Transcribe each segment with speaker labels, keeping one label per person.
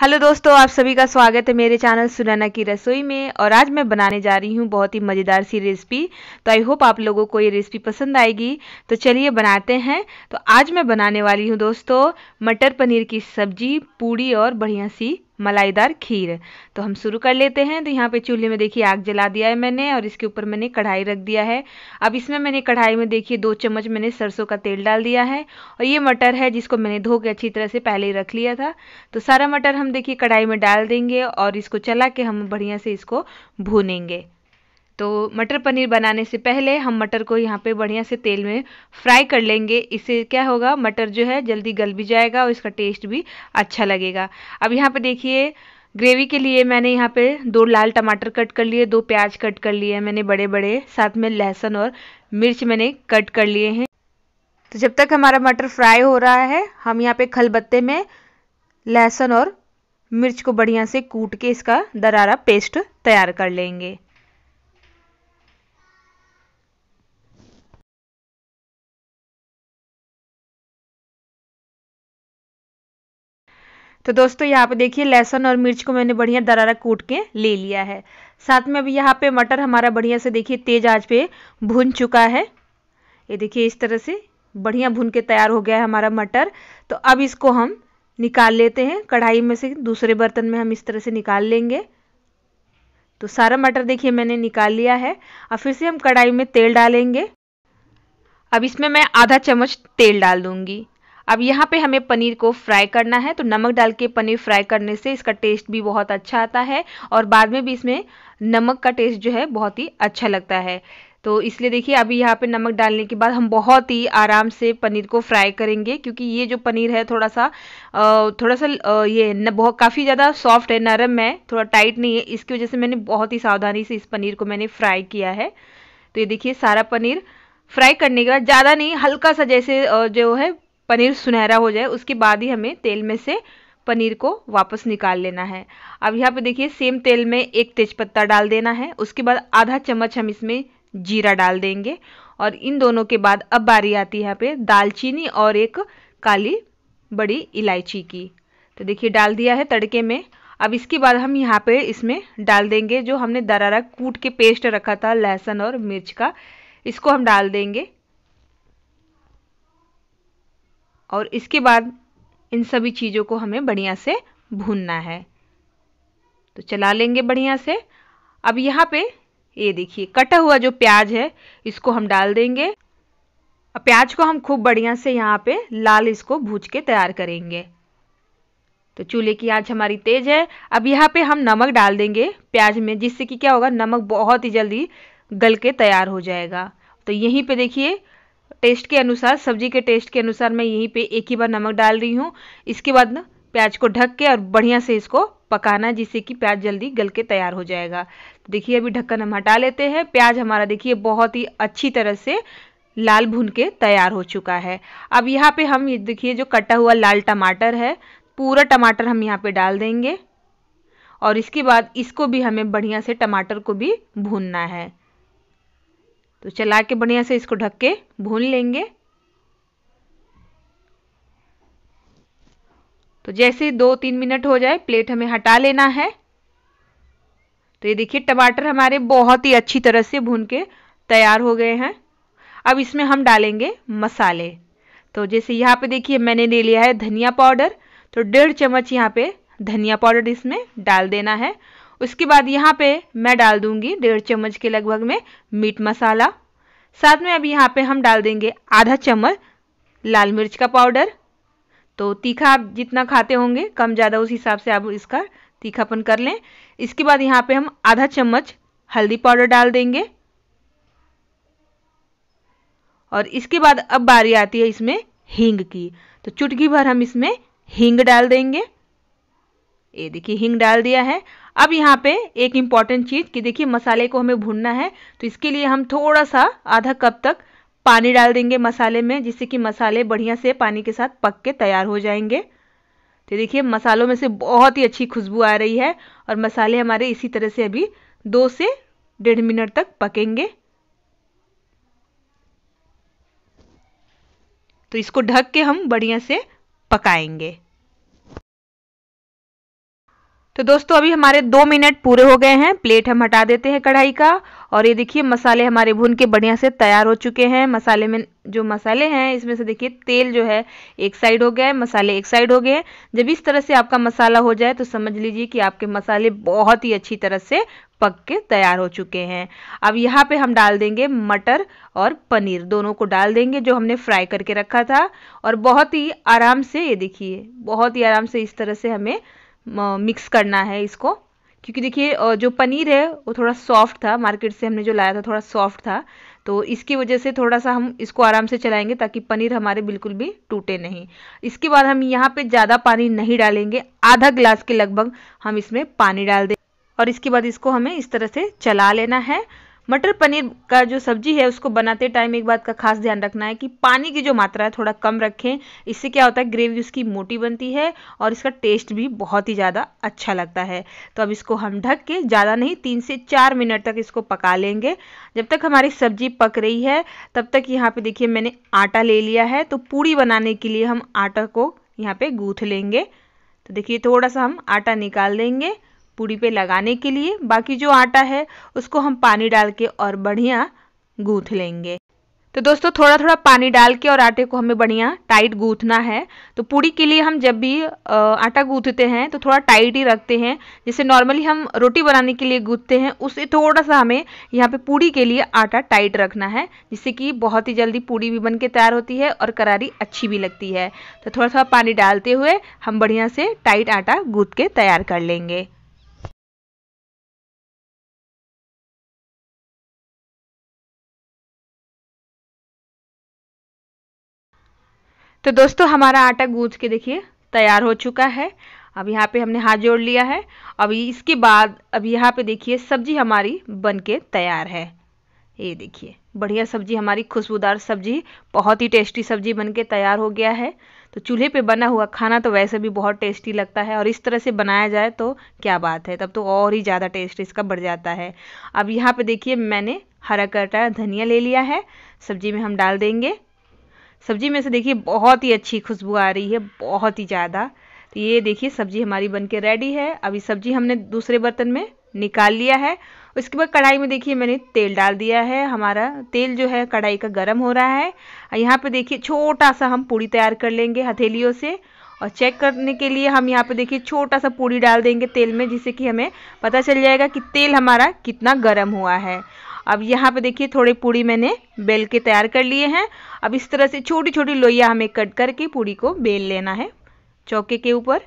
Speaker 1: Hello दोस्तों आप सभी का स्वागत है मेरे चैनल सुनैना की रसोई में और आज मैं बनाने जा रही हूँ बहुत ही मज़ेदार सी रेसिपी तो आई होप आप लोगों को ये रेसिपी पसंद आएगी तो चलिए बनाते हैं तो आज मैं बनाने वाली हूँ दोस्तों मटर पनीर की सब्जी पूड़ी और बढ़िया सी मलाईदार खीर तो हम शुरू कर लेते हैं तो यहाँ पे चूल्हे में देखिए आग जला दिया है मैंने और इसके ऊपर मैंने कढ़ाई रख दिया है अब इसमें मैंने कढ़ाई में देखिए दो चम्मच मैंने सरसों का तेल डाल दिया है और ये मटर है जिसको मैंने धो के अच्छी तरह से पहले ही रख लिया था तो सारा मटर हम देखिए कढ़ाई में डाल देंगे और इसको चला के हम बढ़िया से इसको भूनेंगे तो मटर पनीर बनाने से पहले हम मटर को यहाँ पे बढ़िया से तेल में फ्राई कर लेंगे इससे क्या होगा मटर जो है जल्दी गल भी जाएगा और इसका टेस्ट भी अच्छा लगेगा अब यहाँ पे देखिए ग्रेवी के लिए मैंने यहाँ पे दो लाल टमाटर कट कर लिए दो प्याज कट कर लिए मैंने बड़े बड़े साथ में लहसुन और मिर्च मैंने कट कर लिए हैं तो जब तक हमारा मटर फ्राई हो रहा है हम यहाँ पे खलबत्ते में लहसुन और मिर्च को बढ़िया से कूट के इसका दरारा पेस्ट तैयार कर लेंगे तो दोस्तों यहाँ पे देखिए लहसुन और मिर्च को मैंने बढ़िया दरारा कूट के ले लिया है साथ में अभी यहाँ पे मटर हमारा बढ़िया से देखिए तेज आंच पे भून चुका है ये देखिए इस तरह से बढ़िया भून के तैयार हो गया है हमारा मटर तो अब इसको हम निकाल लेते हैं कढ़ाई में से दूसरे बर्तन में हम इस तरह से निकाल लेंगे तो सारा मटर देखिए मैंने निकाल लिया है और फिर से हम कढ़ाई में तेल डालेंगे अब इसमें मैं आधा चम्मच तेल डाल दूंगी अब यहाँ पे हमें पनीर को फ्राई करना है तो नमक डाल के पनीर फ्राई करने से इसका टेस्ट भी बहुत अच्छा आता है और बाद में भी इसमें नमक का टेस्ट जो है बहुत ही अच्छा लगता है तो इसलिए देखिए अभी यहाँ पे नमक डालने के बाद हम बहुत ही आराम से पनीर को फ्राई करेंगे क्योंकि ये जो पनीर है थोड़ा सा थोड़ा सा ये बहुत काफ़ी ज़्यादा सॉफ्ट है नरम है थोड़ा टाइट नहीं है इसकी वजह से मैंने बहुत ही सावधानी से इस पनीर को मैंने फ्राई किया है तो ये देखिए सारा पनीर फ्राई करने के बाद ज़्यादा नहीं हल्का सा जैसे जो है पनीर सुनहरा हो जाए उसके बाद ही हमें तेल में से पनीर को वापस निकाल लेना है अब यहाँ पे देखिए सेम तेल में एक तेज़पत्ता डाल देना है उसके बाद आधा चम्मच हम इसमें जीरा डाल देंगे और इन दोनों के बाद अब बारी आती है यहाँ पे दालचीनी और एक काली बड़ी इलायची की तो देखिए डाल दिया है तड़के में अब इसके बाद हम यहाँ पे इसमें डाल देंगे जो हमने दरारा कूट के पेस्ट रखा था लहसुन और मिर्च का इसको हम डाल देंगे और इसके बाद इन सभी चीज़ों को हमें बढ़िया से भूनना है तो चला लेंगे बढ़िया से अब यहाँ पे ये देखिए कटा हुआ जो प्याज है इसको हम डाल देंगे अब प्याज को हम खूब बढ़िया से यहाँ पे लाल इसको भूज के तैयार करेंगे तो चूल्हे की आंच हमारी तेज है अब यहाँ पे हम नमक डाल देंगे प्याज में जिससे कि क्या होगा नमक बहुत ही जल्दी गल के तैयार हो जाएगा तो यहीं पे देखिए टेस्ट के अनुसार सब्जी के टेस्ट के अनुसार मैं यहीं पे एक ही बार नमक डाल रही हूँ इसके बाद ना प्याज को ढक के और बढ़िया से इसको पकाना जिससे कि प्याज जल्दी गल के तैयार हो जाएगा देखिए अभी ढक्कन हम हटा लेते हैं प्याज हमारा देखिए बहुत ही अच्छी तरह से लाल भून के तैयार हो चुका है अब यहाँ पे हम देखिए जो कटा हुआ लाल टमाटर है पूरा टमाटर हम यहाँ पे डाल देंगे और इसके बाद इसको भी हमें बढ़िया से टमाटर को भी भूनना है तो चला के बढ़िया से इसको ढक के भून लेंगे तो जैसे दो तीन मिनट हो जाए प्लेट हमें हटा लेना है तो ये देखिए टमाटर हमारे बहुत ही अच्छी तरह से भून के तैयार हो गए हैं अब इसमें हम डालेंगे मसाले तो जैसे यहाँ पे देखिए मैंने ले लिया है धनिया पाउडर तो डेढ़ चम्मच यहाँ पे धनिया पाउडर इसमें डाल देना है उसके बाद यहाँ पे मैं डाल दूंगी डेढ़ चम्मच के लगभग में मीट मसाला साथ में अब यहाँ पे हम डाल देंगे आधा चम्मच लाल मिर्च का पाउडर तो तीखा आप जितना खाते होंगे कम ज़्यादा उस हिसाब से आप इसका तीखापन कर लें इसके बाद यहाँ पे हम आधा चम्मच हल्दी पाउडर डाल देंगे और इसके बाद अब बारी आती है इसमें हींग की तो चुटकी भर हम इसमें हींग डाल देंगे ये देखिए हींग डाल दिया है अब यहाँ पे एक इम्पॉर्टेंट चीज़ कि देखिए मसाले को हमें भूनना है तो इसके लिए हम थोड़ा सा आधा कप तक पानी डाल देंगे मसाले में जिससे कि मसाले बढ़िया से पानी के साथ पक के तैयार हो जाएंगे तो देखिए मसालों में से बहुत ही अच्छी खुशबू आ रही है और मसाले हमारे इसी तरह से अभी दो से डेढ़ मिनट तक पकेंगे तो इसको ढक के हम बढ़िया से पकाएंगे तो दोस्तों अभी हमारे दो मिनट पूरे हो गए हैं प्लेट हम हटा देते हैं कढ़ाई का और ये देखिए मसाले हमारे भून के बढ़िया से तैयार हो चुके हैं मसाले में जो मसाले हैं इसमें से देखिए तेल जो है एक साइड हो गया है मसाले एक साइड हो गए हैं जब इस तरह से आपका मसाला हो जाए तो समझ लीजिए कि आपके मसाले बहुत ही अच्छी तरह से पक के तैयार हो चुके हैं अब यहाँ पे हम डाल देंगे मटर और पनीर दोनों को डाल देंगे जो हमने फ्राई करके रखा था और बहुत ही आराम से ये देखिए बहुत ही आराम से इस तरह से हमें मिक्स करना है इसको क्योंकि देखिए जो पनीर है वो थोड़ा सॉफ्ट था मार्केट से हमने जो लाया था थोड़ा सॉफ्ट था तो इसकी वजह से थोड़ा सा हम इसको आराम से चलाएंगे ताकि पनीर हमारे बिल्कुल भी टूटे नहीं इसके बाद हम यहाँ पे ज़्यादा पानी नहीं डालेंगे आधा ग्लास के लगभग हम इसमें पानी डाल दें और इसके बाद इसको हमें इस तरह से चला लेना है मटर पनीर का जो सब्जी है उसको बनाते टाइम एक बात का खास ध्यान रखना है कि पानी की जो मात्रा है थोड़ा कम रखें इससे क्या होता है ग्रेवी उसकी मोटी बनती है और इसका टेस्ट भी बहुत ही ज़्यादा अच्छा लगता है तो अब इसको हम ढक के ज़्यादा नहीं तीन से चार मिनट तक इसको पका लेंगे जब तक हमारी सब्जी पक रही है तब तक यहाँ पर देखिए मैंने आटा ले लिया है तो पूड़ी बनाने के लिए हम आटा को यहाँ पर गूँथ लेंगे तो देखिए थोड़ा सा हम आटा निकाल देंगे पूड़ी पे लगाने के लिए बाकी जो आटा है उसको हम पानी डाल के और बढ़िया गूँथ लेंगे तो दोस्तों थोड़ा थोड़ा पानी डाल के और आटे को हमें बढ़िया टाइट गूँथना है तो पूड़ी के लिए हम जब भी आटा गूँथते हैं तो थोड़ा टाइट ही रखते हैं जैसे नॉर्मली हम रोटी बनाने के लिए गूंथते हैं उससे थोड़ा सा हमें यहाँ पे पूड़ी के लिए आटा टाइट रखना है जिससे कि बहुत ही जल्दी पूड़ी भी बन के तैयार होती है और करारी अच्छी भी लगती है तो थोड़ा थोड़ा पानी डालते हुए हम बढ़िया से टाइट आटा गूँथ के तैयार कर लेंगे तो दोस्तों हमारा आटा गूंथ के देखिए तैयार हो चुका है अब यहाँ पे हमने हाथ जोड़ लिया है अब इसके बाद अब यहाँ पे देखिए सब्जी हमारी बन के तैयार है ये देखिए बढ़िया सब्जी हमारी खुशबूदार सब्जी बहुत ही टेस्टी सब्जी बन के तैयार हो गया है तो चूल्हे पे बना हुआ खाना तो वैसे भी बहुत टेस्टी लगता है और इस तरह से बनाया जाए तो क्या बात है तब तो और ही ज़्यादा टेस्ट इसका बढ़ जाता है अब यहाँ पे देखिए मैंने हरा कटा धनिया ले लिया है सब्जी में हम डाल देंगे सब्जी में से देखिए बहुत ही अच्छी खुशबू आ रही है बहुत ही ज़्यादा तो ये देखिए सब्जी हमारी बन के रेडी है अभी सब्जी हमने दूसरे बर्तन में निकाल लिया है उसके बाद कढ़ाई में देखिए मैंने तेल डाल दिया है हमारा तेल जो है कढ़ाई का गर्म हो रहा है और यहाँ पर देखिए छोटा सा हम पूड़ी तैयार कर लेंगे हथेलियों से और चेक करने के लिए हम यहाँ पे देखिए छोटा सा पूड़ी डाल देंगे तेल में जिससे कि हमें पता चल जाएगा कि तेल हमारा कितना गर्म हुआ है अब यहाँ पे देखिए थोड़े पूड़ी मैंने बेल के तैयार कर लिए हैं अब इस तरह से छोटी छोटी लोइया हमें कट करके पूड़ी को बेल लेना है चौके के ऊपर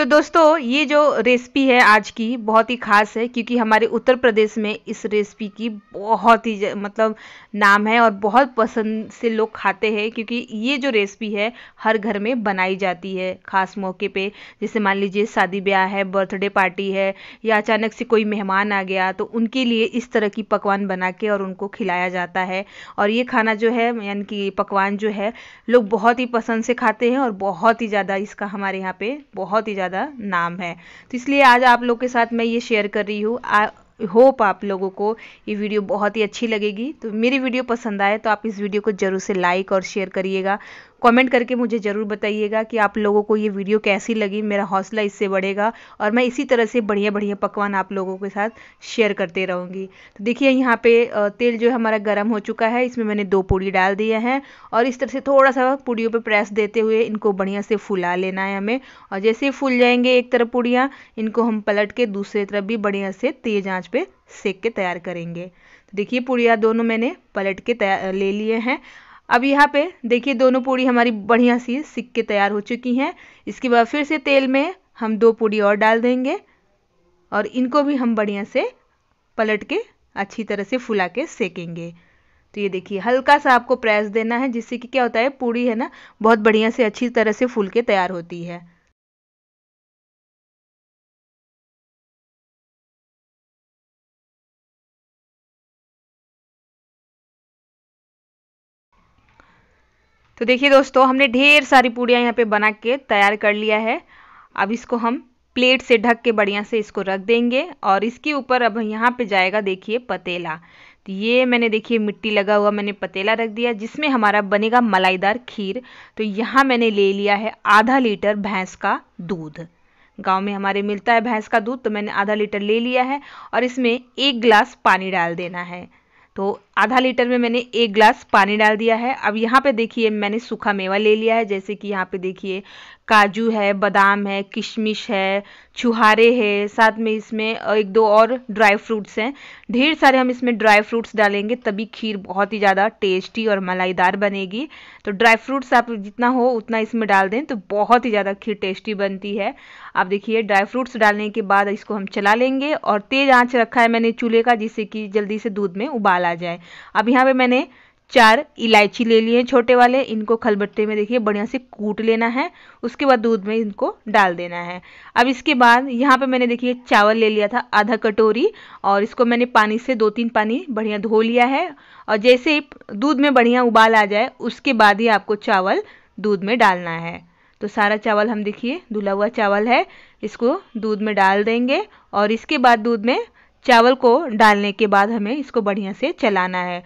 Speaker 1: तो दोस्तों ये जो रेसिपी है आज की बहुत ही ख़ास है क्योंकि हमारे उत्तर प्रदेश में इस रेसिपी की बहुत ही मतलब नाम है और बहुत पसंद से लोग खाते हैं क्योंकि ये जो रेसिपी है हर घर में बनाई जाती है ख़ास मौके पे जैसे मान लीजिए शादी ब्याह है बर्थडे पार्टी है या अचानक से कोई मेहमान आ गया तो उनके लिए इस तरह की पकवान बना के और उनको खिलाया जाता है और ये खाना जो है यानी कि पकवान जो है लोग बहुत ही पसंद से खाते हैं और बहुत ही ज़्यादा इसका हमारे यहाँ पे बहुत ही ज़्यादा ज़्यादा नाम है तो इसलिए आज आप लोग के साथ मैं ये शेयर कर रही हूँ होप आप लोगों को ये वीडियो बहुत ही अच्छी लगेगी तो मेरी वीडियो पसंद आए तो आप इस वीडियो को ज़रूर से लाइक और शेयर करिएगा कमेंट करके मुझे ज़रूर बताइएगा कि आप लोगों को ये वीडियो कैसी लगी मेरा हौसला इससे बढ़ेगा और मैं इसी तरह से बढ़िया बढ़िया पकवान आप लोगों के साथ शेयर करते रहूँगी तो देखिए यहाँ पे तेल जो है हमारा गर्म हो चुका है इसमें मैंने दो पूड़ी डाल दिए हैं और इस तरह से थोड़ा सा पूड़ियों पर प्रेस देते हुए इनको बढ़िया से फुला लेना है हमें और जैसे ही फूल जाएंगे एक तरफ पूड़ियाँ इनको हम पलट के दूसरी तरफ भी बढ़िया से तेज आँच पर सेक के तैयार करेंगे तो देखिए पूड़िया दोनों मैंने पलट के तैयार ले लिए हैं अब यहाँ पे देखिए दोनों पूड़ी हमारी बढ़िया सी सिक के तैयार हो चुकी हैं इसके बाद फिर से तेल में हम दो पूड़ी और डाल देंगे और इनको भी हम बढ़िया से पलट के अच्छी तरह से फुला के सेकेंगे तो ये देखिए हल्का सा आपको प्रेस देना है जिससे कि क्या होता है पूड़ी है ना बहुत बढ़िया से अच्छी तरह से फूल के तैयार होती है तो देखिए दोस्तों हमने ढेर सारी पूड़ियाँ यहाँ पे बना के तैयार कर लिया है अब इसको हम प्लेट से ढक के बढ़िया से इसको रख देंगे और इसके ऊपर अब यहाँ पे जाएगा देखिए पतेला तो ये मैंने देखिए मिट्टी लगा हुआ मैंने पतेला रख दिया जिसमें हमारा बनेगा मलाईदार खीर तो यहाँ मैंने ले लिया है आधा लीटर भैंस का दूध गांव में हमारे मिलता है भैंस का दूध तो मैंने आधा लीटर ले लिया है और इसमें एक गिलास पानी डाल देना है तो आधा लीटर में मैंने एक ग्लास पानी डाल दिया है अब यहाँ पे देखिए मैंने सूखा मेवा ले लिया है जैसे कि यहाँ पे देखिए काजू है बादाम है किशमिश है छुहारे है साथ में इसमें एक दो और ड्राई फ्रूट्स हैं ढेर सारे हम इसमें ड्राई फ्रूट्स डालेंगे तभी खीर बहुत ही ज़्यादा टेस्टी और मलाईदार बनेगी तो ड्राई फ्रूट्स आप जितना हो उतना इसमें डाल दें तो बहुत ही ज़्यादा खीर टेस्टी बनती है आप देखिए ड्राई फ्रूट्स डालने के बाद इसको हम चला लेंगे और तेज़ आँच रखा है मैंने चूल्हे का जिससे कि जल्दी से दूध में उबाल आ जाए अब यहाँ पर मैंने चार इलायची ले लिए छोटे वाले इनको खलबट्टे में देखिए बढ़िया से कूट लेना है उसके बाद दूध में इनको डाल देना है अब इसके बाद यहाँ पे मैंने देखिए चावल ले लिया था आधा कटोरी और इसको मैंने पानी से दो तीन पानी बढ़िया धो लिया है और जैसे ही दूध में बढ़िया उबाल आ जाए उसके बाद ही आपको चावल दूध में डालना है तो सारा चावल हम देखिए धुला हुआ चावल है इसको दूध में डाल देंगे और इसके बाद दूध में चावल को डालने के बाद हमें इसको बढ़िया से चलाना है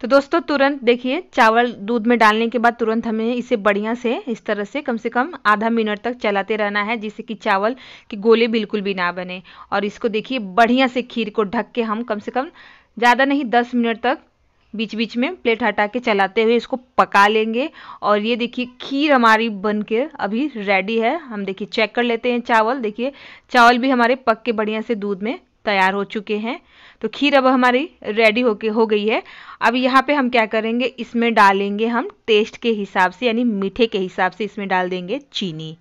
Speaker 1: तो दोस्तों तुरंत देखिए चावल दूध में डालने के बाद तुरंत हमें इसे बढ़िया से इस तरह से कम से कम आधा मिनट तक चलाते रहना है जिससे कि चावल के गोले बिल्कुल भी ना बने और इसको देखिए बढ़िया से खीर को ढक के हम कम से कम ज़्यादा नहीं दस मिनट तक बीच बीच में प्लेट हटा के चलाते हुए इसको पका लेंगे और ये देखिए खीर हमारी बन के अभी रेडी है हम देखिए चेक कर लेते हैं चावल देखिए चावल भी हमारे पक के बढ़िया से दूध में तैयार हो चुके हैं तो खीर अब हमारी रेडी होके हो गई है अब यहाँ पे हम क्या करेंगे इसमें डालेंगे हम टेस्ट के हिसाब से यानी मीठे के हिसाब से इसमें डाल देंगे चीनी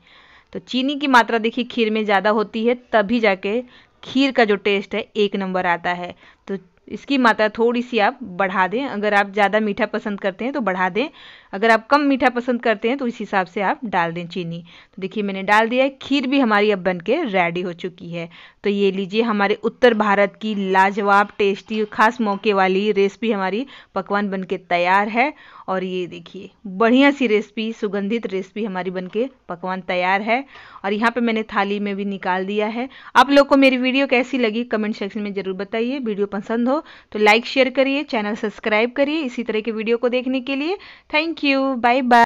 Speaker 1: तो चीनी की मात्रा देखिए खीर में ज़्यादा होती है तभी जाके खीर का जो टेस्ट है एक नंबर आता है तो इसकी मात्रा थोड़ी सी आप बढ़ा दें अगर आप ज़्यादा मीठा पसंद करते हैं तो बढ़ा दें अगर आप कम मीठा पसंद करते हैं तो इस हिसाब से आप डाल दें चीनी तो देखिए मैंने डाल दिया है खीर भी हमारी अब बन के रेडी हो चुकी है तो ये लीजिए हमारे उत्तर भारत की लाजवाब टेस्टी खास मौके वाली रेसिपी हमारी पकवान बन के तैयार है और ये देखिए बढ़िया सी रेसिपी सुगंधित रेसिपी हमारी बन के पकवान तैयार है और यहाँ पे मैंने थाली में भी निकाल दिया है आप लोग को मेरी वीडियो कैसी लगी कमेंट सेक्शन में ज़रूर बताइए वीडियो पसंद हो तो लाइक शेयर करिए चैनल सब्सक्राइब करिए इसी तरह के वीडियो को देखने के लिए थैंक you. Bye bye.